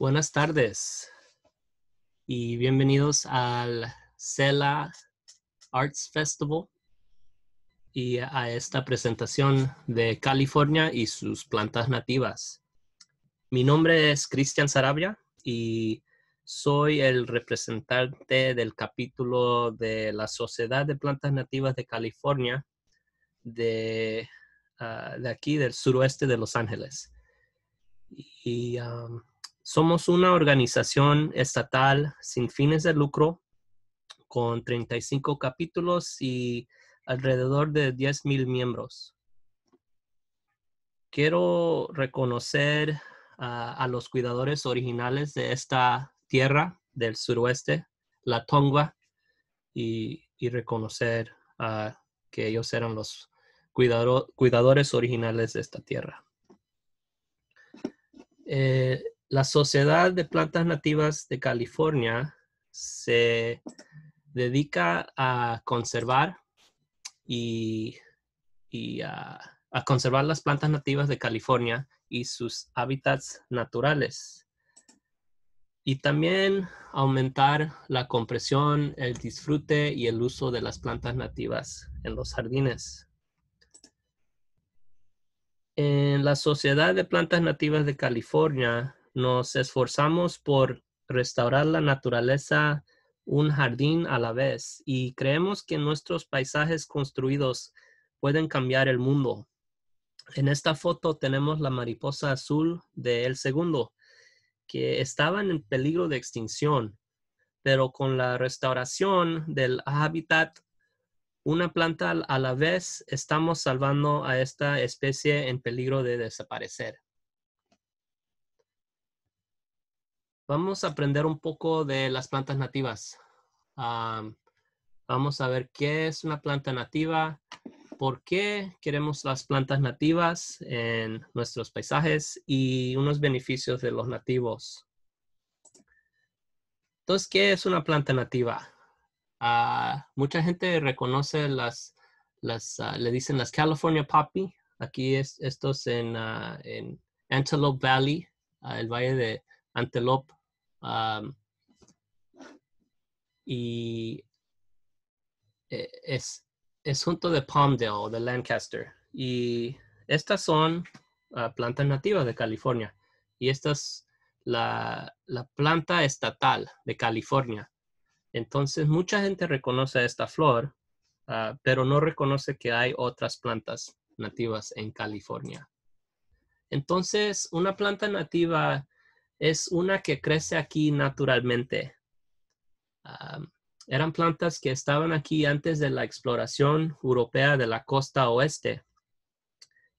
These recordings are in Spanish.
Buenas tardes y bienvenidos al CELA Arts Festival y a esta presentación de California y sus plantas nativas. Mi nombre es Cristian Sarabia y soy el representante del capítulo de la Sociedad de Plantas Nativas de California de, ah, de aquí del suroeste de Los Ángeles. Y somos una organización estatal sin fines de lucro con 35 capítulos y alrededor de 10.000 miembros. Quiero reconocer a los cuidadores originales de esta tierra del suroeste, la Tongva, y, reconocer ah, que ellos eran los cuidadores originales de esta tierra. Eh, la Sociedad de Plantas Nativas de California se dedica a conservar y, conservar las plantas nativas de California y sus hábitats naturales y también aumentar la compresión, el disfrute y el uso de las plantas nativas en los jardines. En la Sociedad de Plantas Nativas de California nos esforzamos por restaurar la naturaleza un jardín a la vez y creemos que nuestros paisajes construidos pueden cambiar el mundo. En esta foto tenemos la mariposa azul de El Segundo, que estaba en peligro de extinción, pero con la restauración del hábitat, una planta a la vez, estamos salvando a esta especie en peligro de desaparecer. Vamos a aprender un poco de las plantas nativas. vamos a ver qué es una planta nativa, por qué queremos las plantas nativas en nuestros paisajes y unos beneficios de los nativos. Entonces, ¿qué es una planta nativa? Ah, mucha gente reconoce las, las ah, le dicen las California Poppy. Aquí es, estos en, ah, en Antelope Valley, el valle de Antelope, y e, es, junto de Palmdale, de Lancaster. Y estas son ah, plantas nativas de California. Y esta es la, planta estatal de California. Entonces, mucha gente reconoce esta flor, ah, pero no reconoce que hay otras plantas nativas en California. Entonces, una planta nativa es una que crece aquí naturalmente. eran plantas que estaban aquí antes de la exploración europea de la costa oeste.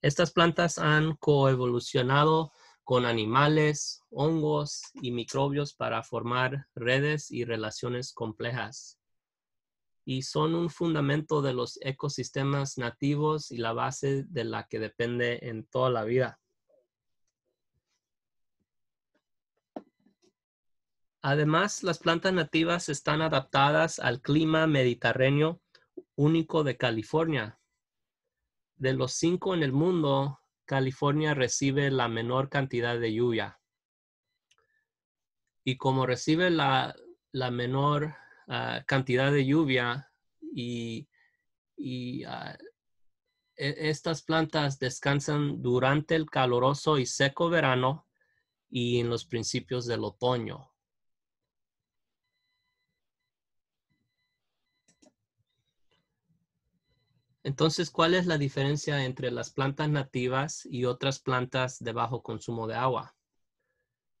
Estas plantas han coevolucionado con animales, hongos y microbios para formar redes y relaciones complejas. Y son un fundamento de los ecosistemas nativos y la base de la que depende en toda la vida. Además, las plantas nativas están adaptadas al clima mediterráneo único de California. De los cinco en el mundo, California recibe la menor cantidad de lluvia. Y como recibe la, menor ah, cantidad de lluvia y, ah, e, estas plantas descansan durante el caloroso y seco verano y en los principios del otoño. Entonces, ¿cuál es la diferencia entre las plantas nativas y otras plantas de bajo consumo de agua?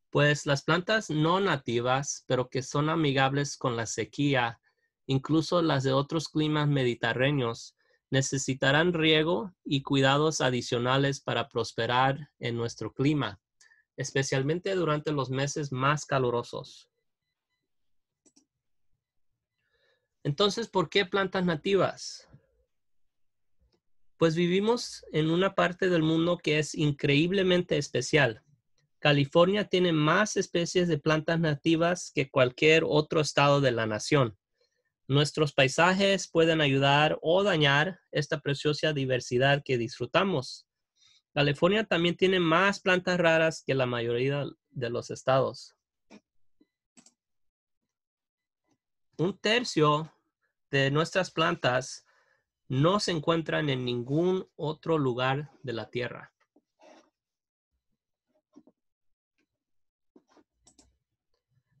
Pues las plantas no nativas, pero que son amigables con la sequía, incluso las de otros climas mediterráneos, necesitarán riego y cuidados adicionales para prosperar en nuestro clima, especialmente durante los meses más calurosos. Entonces, ¿por qué plantas nativas? pues vivimos en una parte del mundo que es increíblemente especial. California tiene más especies de plantas nativas que cualquier otro estado de la nación. Nuestros paisajes pueden ayudar o dañar esta preciosa diversidad que disfrutamos. California también tiene más plantas raras que la mayoría de los estados. Un tercio de nuestras plantas no se encuentran en ningún otro lugar de la Tierra.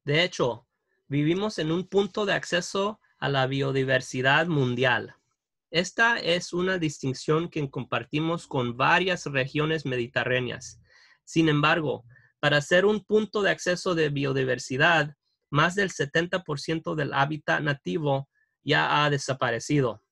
De hecho, vivimos en un punto de acceso a la biodiversidad mundial. Esta es una distinción que compartimos con varias regiones mediterráneas. Sin embargo, para ser un punto de acceso de biodiversidad, más del 70% del hábitat nativo ya ha desaparecido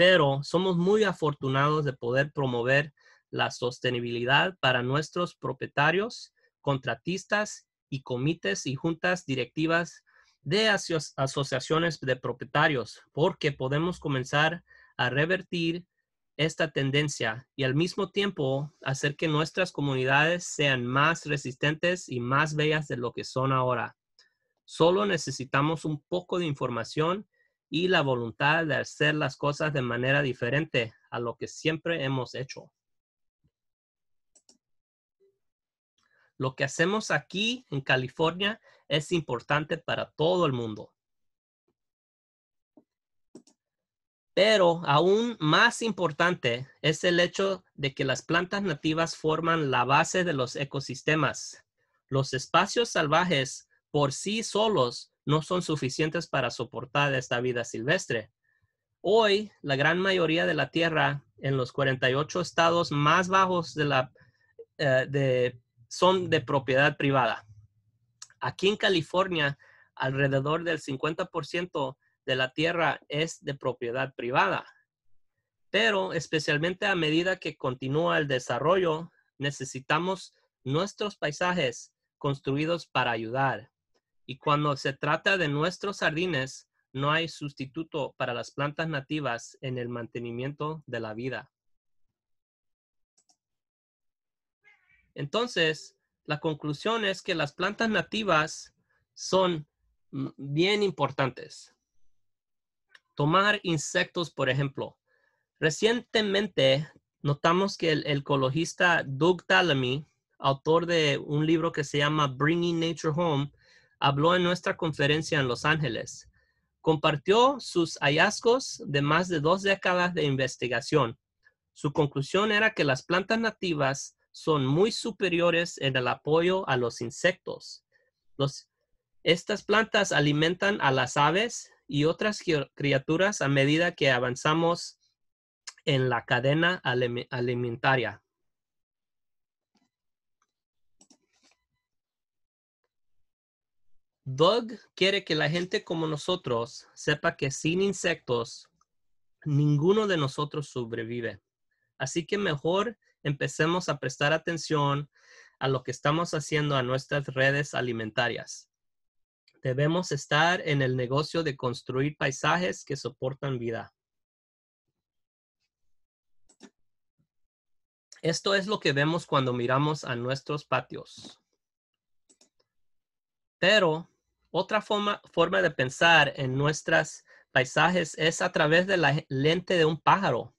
pero somos muy afortunados de poder promover la sostenibilidad para nuestros propietarios, contratistas y comités y juntas directivas de asociaciones de propietarios, porque podemos comenzar a revertir esta tendencia y al mismo tiempo hacer que nuestras comunidades sean más resistentes y más bellas de lo que son ahora. Solo necesitamos un poco de información y la voluntad de hacer las cosas de manera diferente a lo que siempre hemos hecho. Lo que hacemos aquí en California es importante para todo el mundo. Pero aún más importante es el hecho de que las plantas nativas forman la base de los ecosistemas. Los espacios salvajes por sí solos no son suficientes para soportar esta vida silvestre. Hoy, la gran mayoría de la tierra en los 48 estados más bajos de la, eh, de, son de propiedad privada. Aquí en California, alrededor del 50% de la tierra es de propiedad privada. Pero especialmente a medida que continúa el desarrollo, necesitamos nuestros paisajes construidos para ayudar, y cuando se trata de nuestros jardines, no hay sustituto para las plantas nativas en el mantenimiento de la vida. Entonces, la conclusión es que las plantas nativas son mm, bien importantes. Tomar insectos, por ejemplo. Recientemente notamos que el, ecologista Doug Tallamy, autor de un libro que se llama Bringing Nature Home, habló en nuestra conferencia en Los Ángeles. Compartió sus hallazgos de más de dos décadas de investigación. Su conclusión era que las plantas nativas son muy superiores en el apoyo a los insectos. estas plantas alimentan a las aves y otras criaturas a medida que avanzamos en la cadena alimentaria. Doug quiere que la gente como nosotros sepa que sin insectos ninguno de nosotros sobrevive. Así que mejor empecemos a prestar atención a lo que estamos haciendo a nuestras redes alimentarias. Debemos estar en el negocio de construir paisajes que soportan vida. Esto es lo que vemos cuando miramos a nuestros patios. Pero otra forma, de pensar en nuestros paisajes es a través de la lente de un pájaro.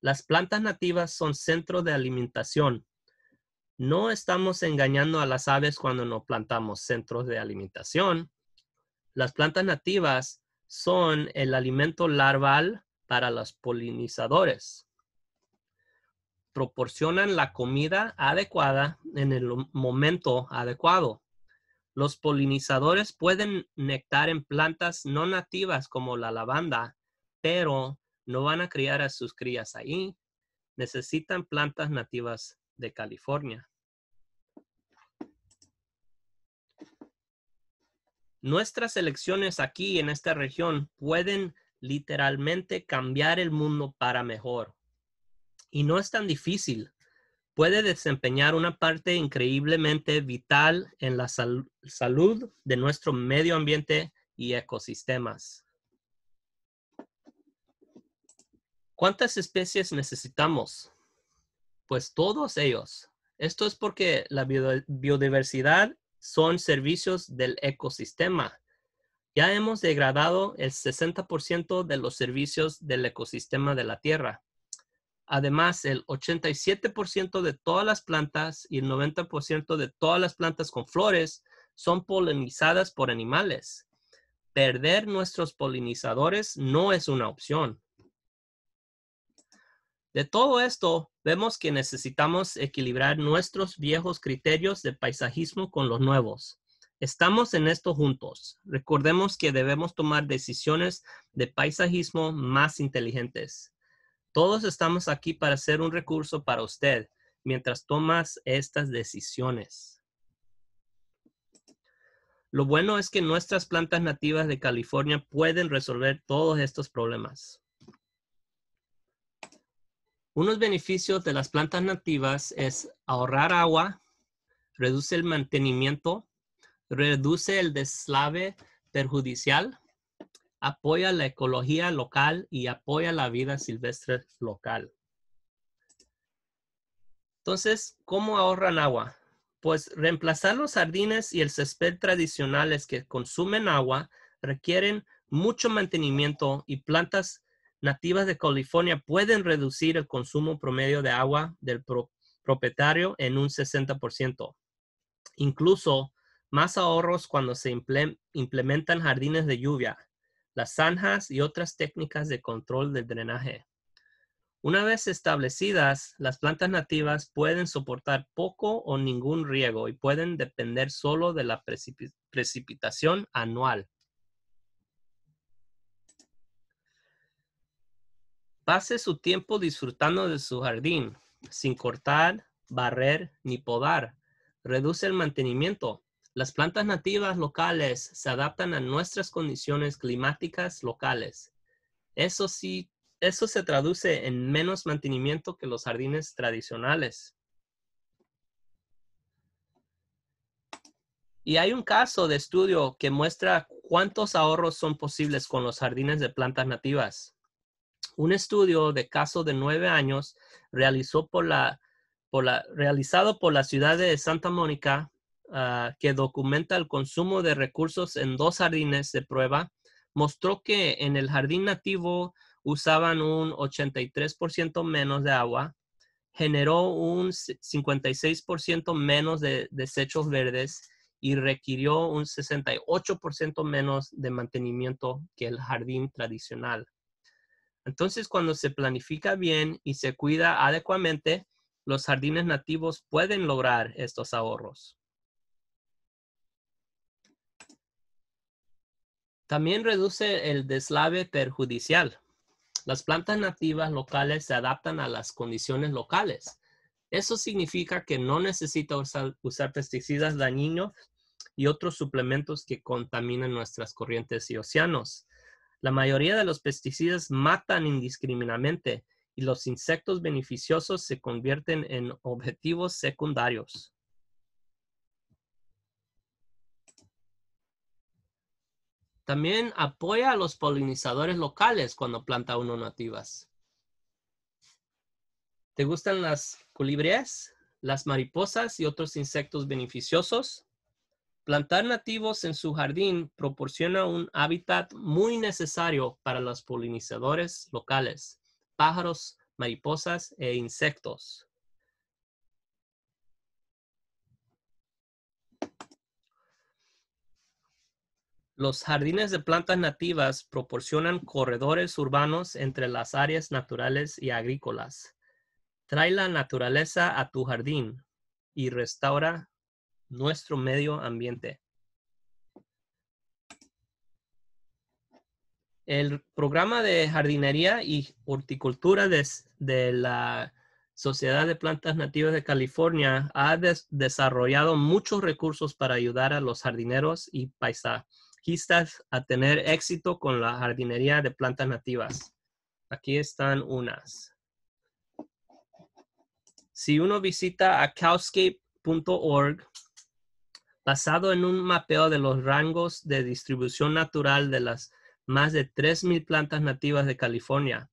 Las plantas nativas son centro de alimentación. No estamos engañando a las aves cuando nos plantamos centros de alimentación. Las plantas nativas son el alimento larval para los polinizadores. Proporcionan la comida adecuada en el momento adecuado. Los polinizadores pueden nectar en plantas no nativas como la lavanda, pero no van a criar a sus crías ahí. Necesitan plantas nativas de California. Nuestras elecciones aquí en esta región pueden literalmente cambiar el mundo para mejor. Y no es tan difícil puede desempeñar una parte increíblemente vital en la salud de nuestro medio ambiente y ecosistemas. ¿Cuántas especies necesitamos? Pues todos ellos. Esto es porque la biodiversidad son servicios del ecosistema. Ya hemos degradado el 60% de los servicios del ecosistema de la Tierra. Además, el 87% de todas las plantas y el 90% de todas las plantas con flores son polinizadas por animales. Perder nuestros polinizadores no es una opción. De todo esto, vemos que necesitamos equilibrar nuestros viejos criterios de paisajismo con los nuevos. Estamos en esto juntos. Recordemos que debemos tomar decisiones de paisajismo más inteligentes. Todos estamos aquí para ser un recurso para usted mientras tomas estas decisiones. Lo bueno es que nuestras plantas nativas de California pueden resolver todos estos problemas. Unos beneficios de las plantas nativas es ahorrar agua, reduce el mantenimiento, reduce el deslave perjudicial, apoya la ecología local y apoya la vida silvestre local. Entonces, ¿cómo ahorran agua? Pues reemplazar los jardines y el césped tradicionales que consumen agua requieren mucho mantenimiento y plantas nativas de California pueden reducir el consumo promedio de agua del propietario en un 60%. Incluso más ahorros cuando se implementan jardines de lluvia, las zanjas y otras técnicas de control del drenaje. Una vez establecidas, las plantas nativas pueden soportar poco o ningún riego y pueden depender solo de la precipitación anual. Pase su tiempo disfrutando de su jardín, sin cortar, barrer ni podar. Reduce el mantenimiento, las plantas nativas locales se adaptan a nuestras condiciones climáticas locales. Eso sí, eso se traduce en menos mantenimiento que los jardines tradicionales. Y hay un caso de estudio que muestra cuántos ahorros son posibles con los jardines de plantas nativas. Un estudio de caso de nueve años por la, realizado por la ciudad de Santa Mónica Ah, que documenta el consumo de recursos en dos jardines de prueba mostró que en el jardín nativo usaban un 83% menos de agua, generó un 56% menos de desechos verdes y requirió un 68% menos de mantenimiento que el jardín tradicional. Entonces, cuando se planifica bien y se cuida adecuadamente, los jardines nativos pueden lograr estos ahorros. También reduce el deslave perjudicial. Las plantas nativas locales se adaptan a las condiciones locales. Eso significa que no necesita usar, pesticidas dañinos y otros suplementos que contaminan nuestras corrientes y océanos. La mayoría de los pesticidas matan indiscriminadamente y los insectos beneficiosos se convierten en objetivos secundarios. También apoya a los polinizadores locales cuando planta uno nativas. ¿Te gustan las colibríes, las mariposas y otros insectos beneficiosos? Plantar nativos en su jardín proporciona un hábitat muy necesario para los polinizadores locales, pájaros, mariposas e insectos. Los jardines de plantas nativas proporcionan corredores urbanos entre las áreas naturales y agrícolas. Trae la naturaleza a tu jardín y restaura nuestro medio ambiente. El programa de jardinería y horticultura de, la Sociedad de Plantas Nativas de California ha desarrollado muchos recursos para ayudar a los jardineros y paisajes a tener éxito con la jardinería de plantas nativas. Aquí están unas. Si uno visita a cowscape.org, basado en un mapeo de los rangos de distribución natural de las más de 3.000 plantas nativas de California.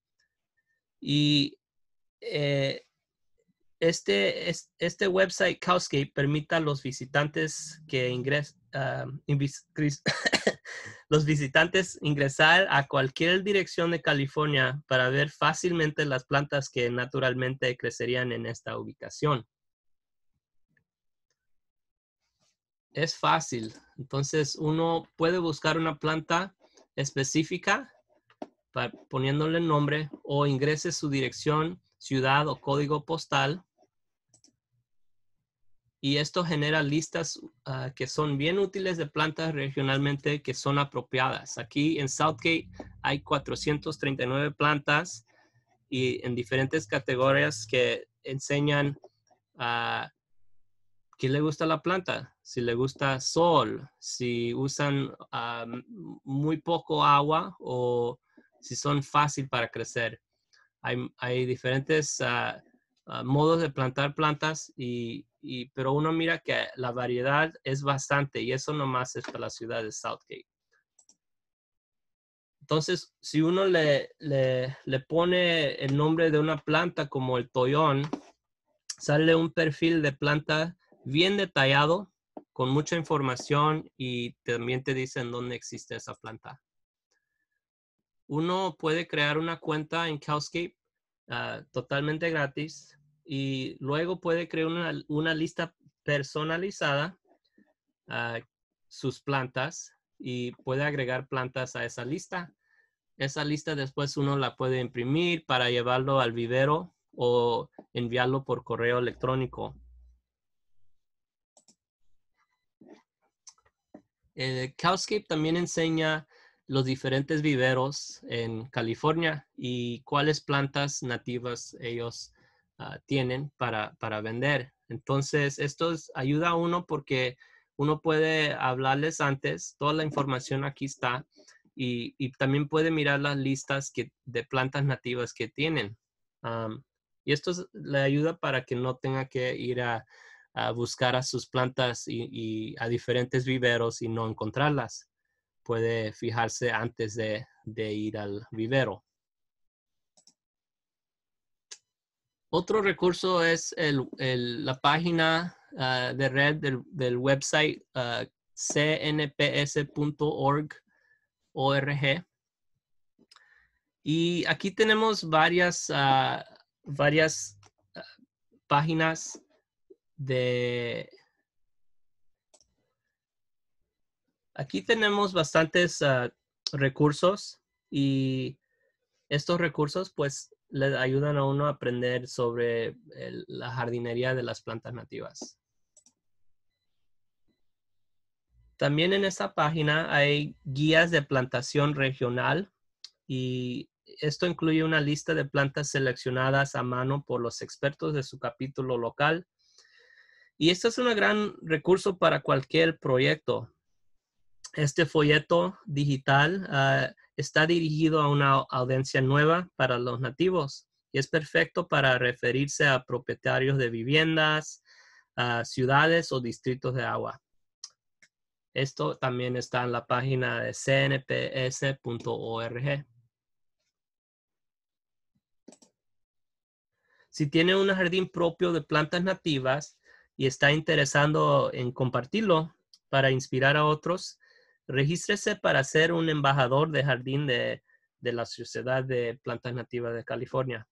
Y eh, este, este website Cowscape permite a los visitantes que ingresen. Ah, los visitantes ingresar a cualquier dirección de California para ver fácilmente las plantas que naturalmente crecerían en esta ubicación. Es fácil. Entonces uno puede buscar una planta específica poniéndole nombre o ingrese su dirección, ciudad o código postal y esto genera listas ah, que son bien útiles de plantas regionalmente que son apropiadas. Aquí en Southgate hay 439 plantas y en diferentes categorías que enseñan a ah, qué le gusta la planta, si le gusta sol, si usan ah, muy poco agua o si son fácil para crecer. Hay, diferentes modos de plantar plantas y pero uno mira que la variedad es bastante y eso nomás es para la ciudad de Southgate. Entonces, si uno le, pone el nombre de una planta como el toyón, sale un perfil de planta bien detallado, con mucha información y también te dicen dónde existe esa planta. Uno puede crear una cuenta en Cowscape ah, totalmente gratis y luego puede crear una, lista personalizada a sus plantas y puede agregar plantas a esa lista. Esa lista después uno la puede imprimir para llevarlo al vivero o enviarlo por correo electrónico. Eh, Cowscape también enseña los diferentes viveros en California y cuáles plantas nativas ellos Ah, tienen para, para, vender. Entonces, esto ayuda a uno porque uno puede hablarles antes, toda la información aquí está y, y también puede mirar las listas que, de plantas nativas que tienen. y esto le ayuda para que no tenga que ir a, buscar a sus plantas y, y, a diferentes viveros y no encontrarlas. Puede fijarse antes de, de ir al vivero. Otro recurso es la página ah, de red del, website ah, cnps.org. Y aquí tenemos varias, ah, varias páginas de... Aquí tenemos bastantes recursos y estos recursos pues le ayudan a uno a aprender sobre la jardinería de las plantas nativas. También en esta página hay guías de plantación regional y esto incluye una lista de plantas seleccionadas a mano por los expertos de su capítulo local. Y esto es un gran recurso para cualquier proyecto. Este folleto digital ah, está dirigido a una audiencia nueva para los nativos y es perfecto para referirse a propietarios de viviendas, ciudades o distritos de agua. Esto también está en la página de cnps.org. Si tiene un jardín propio de plantas nativas y está interesado en compartirlo para inspirar a otros, regístrese para ser un embajador de jardín de, la Sociedad de Plantas Nativas de California.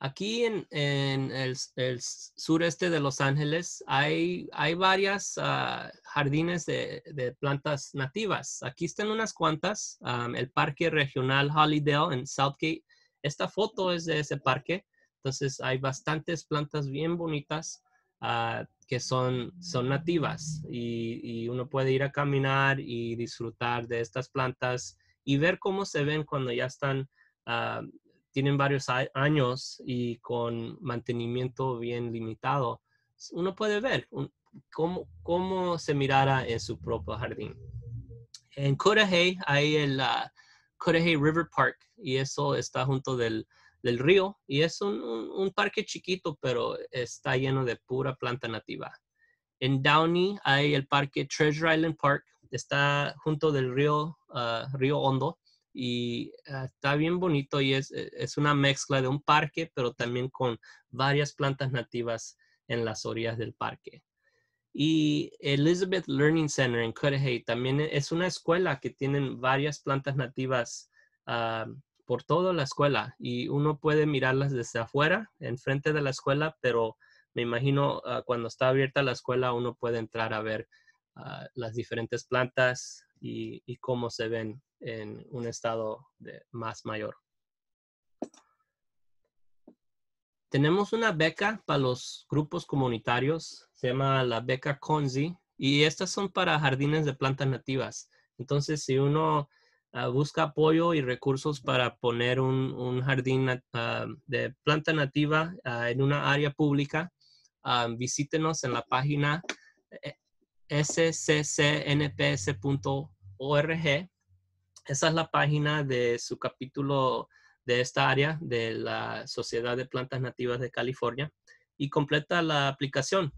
Aquí en, el, sureste de Los Ángeles hay, hay varias ah, jardines de, plantas nativas. Aquí están unas cuantas. el Parque Regional Hollydale en Southgate. Esta foto es de ese parque. Entonces hay bastantes plantas bien bonitas. Ah, que son, son nativas y, y, uno puede ir a caminar y disfrutar de estas plantas y ver cómo se ven cuando ya están, ah, tienen varios años y con mantenimiento bien limitado. Uno puede ver cómo, cómo, se mirara en su propio jardín. En Coraje hay el uh, River Park y eso está junto del del río y es un, parque chiquito, pero está lleno de pura planta nativa. En Downey hay el parque Treasure Island Park, está junto del río, ah, río Hondo y ah, está bien bonito y es, e, es, una mezcla de un parque, pero también con varias plantas nativas en las orillas del parque. Y Elizabeth Learning Center en Cudahy también es una escuela que tienen varias plantas nativas ah, por toda la escuela y uno puede mirarlas desde afuera, en frente de la escuela, pero me imagino ah, cuando está abierta la escuela uno puede entrar a ver ah, las diferentes plantas y, cómo se ven en un estado de más mayor. Tenemos una beca para los grupos comunitarios, se llama la beca CONZI, y estas son para jardines de plantas nativas. Entonces, si uno Ah, busca apoyo y recursos para poner un, jardín ah, de planta nativa ah, en una área pública, visítenos en la página eh, sccnps.org. Esa es la página de su capítulo de esta área de la Sociedad de Plantas Nativas de California y completa la aplicación.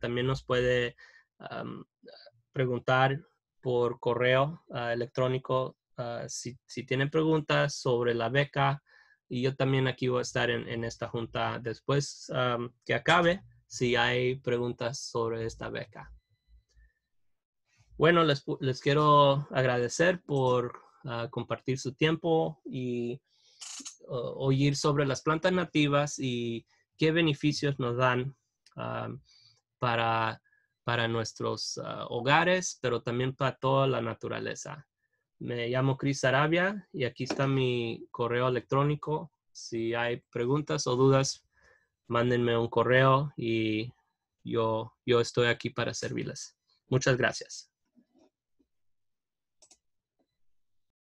también nos puede preguntar por correo ah, electrónico ah, si, tienen preguntas sobre la beca. Y yo también aquí voy a estar en, esta junta después que acabe si hay preguntas sobre esta beca. Bueno, les, quiero agradecer por ah, compartir su tiempo y oír sobre las plantas nativas y qué beneficios nos dan para para nuestros ah, hogares, pero también para toda la naturaleza. Me llamo Cris Arabia y aquí está mi correo electrónico. Si hay preguntas o dudas, mándenme un correo y yo, yo estoy aquí para servirles. Muchas gracias.